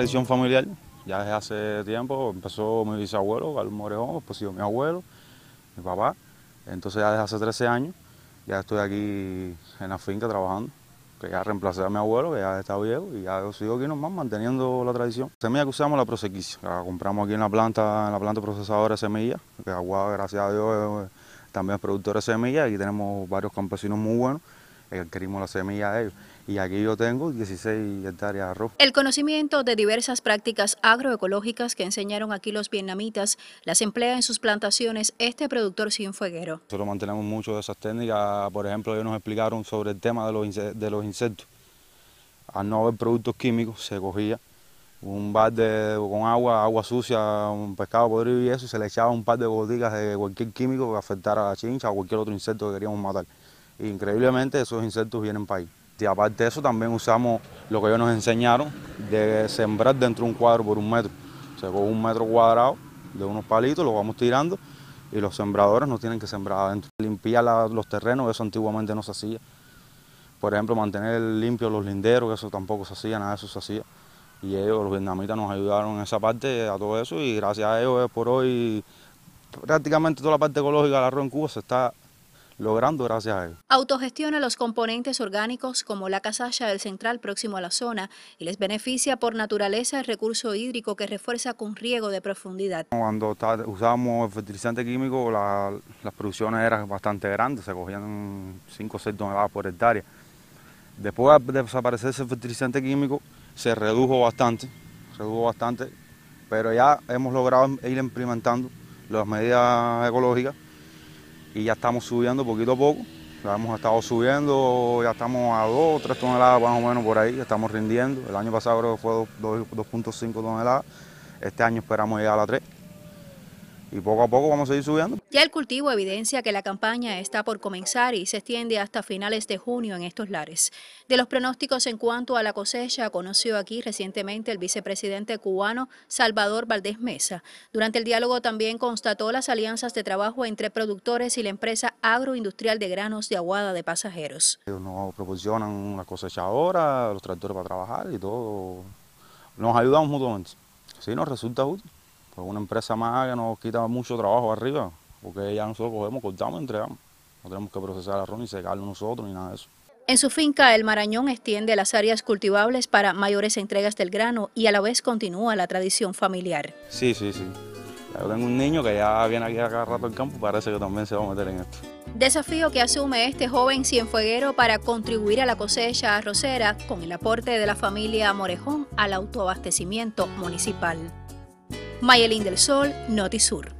tradición familiar, ya desde hace tiempo, empezó mi bisabuelo, Carlos Morejón, después sido mi abuelo, mi papá, entonces ya desde hace 13 años, ya estoy aquí en la finca trabajando, que ya reemplacé a mi abuelo, que ya está viejo, y ya sigo aquí nomás manteniendo la tradición. Semilla que usamos la prosequicia, la compramos aquí en la planta, en la planta procesadora de semillas, que agua, gracias a Dios, eh, también es productor de semillas, aquí tenemos varios campesinos muy buenos, adquirimos la semilla de ellos. Y aquí yo tengo 16 hectáreas de arroz. El conocimiento de diversas prácticas agroecológicas que enseñaron aquí los vietnamitas las emplea en sus plantaciones este productor sin fueguero. Nosotros mantenemos mucho de esas técnicas. Por ejemplo, ellos nos explicaron sobre el tema de los, insectos. Al no haber productos químicos, se cogía un bar con agua, agua sucia, un pescado podrido y eso, y se le echaba un par de gotitas de cualquier químico que afectara a la chincha o cualquier otro insecto que queríamos matar increíblemente esos insectos vienen para ahí. Y aparte de eso también usamos lo que ellos nos enseñaron de sembrar dentro de un cuadro por un metro. O sea, un metro cuadrado de unos palitos lo vamos tirando y los sembradores no tienen que sembrar adentro. Limpiar los terrenos, eso antiguamente no se hacía. Por ejemplo, mantener limpios los linderos, eso tampoco se hacía, nada de eso se hacía. Y ellos, los vietnamitas, nos ayudaron en esa parte, a todo eso, y gracias a ellos eh, por hoy prácticamente toda la parte ecológica del arroz en Cuba se está logrando gracias a él. Autogestiona los componentes orgánicos como la casalla del central próximo a la zona y les beneficia por naturaleza el recurso hídrico que refuerza con riego de profundidad. Cuando usábamos el fertilizante químico las producciones eran bastante grandes, se cogían 5 o 6 toneladas por hectárea. Después de desaparecer ese fertilizante químico se redujo bastante, redujo bastante, pero ya hemos logrado ir implementando las medidas ecológicas y ya estamos subiendo poquito a poco. ...ya hemos estado subiendo, ya estamos a 2 o 3 toneladas más o menos por ahí, estamos rindiendo. El año pasado creo que fue 2.5 toneladas, este año esperamos llegar a la 3. Y poco a poco vamos a seguir subiendo. Ya el cultivo evidencia que la campaña está por comenzar y se extiende hasta finales de junio en estos lares. De los pronósticos en cuanto a la cosecha, conoció aquí recientemente el vicepresidente cubano Salvador Valdés Mesa. Durante el diálogo también constató las alianzas de trabajo entre productores y la empresa agroindustrial de granos de Aguada de Pasajeros. Nos proporcionan una cosechadora, los tractores para trabajar y todo. Nos ayudamos mutuamente. Sí, nos resulta útil. Pues una empresa más que nos quita mucho trabajo arriba porque ya nosotros cogemos, cortamos, entregamos. No tenemos que procesar arroz ni secarlo nosotros ni nada de eso. En su finca, el Marañón extiende las áreas cultivables para mayores entregas del grano y a la vez continúa la tradición familiar. Sí, sí, sí. Yo tengo un niño que ya viene aquí a cada rato al campo, parece que también se va a meter en esto. Desafío que asume este joven cienfueguero para contribuir a la cosecha arrocera con el aporte de la familia Morejón al autoabastecimiento municipal. Mayelín del Sol, Notisur.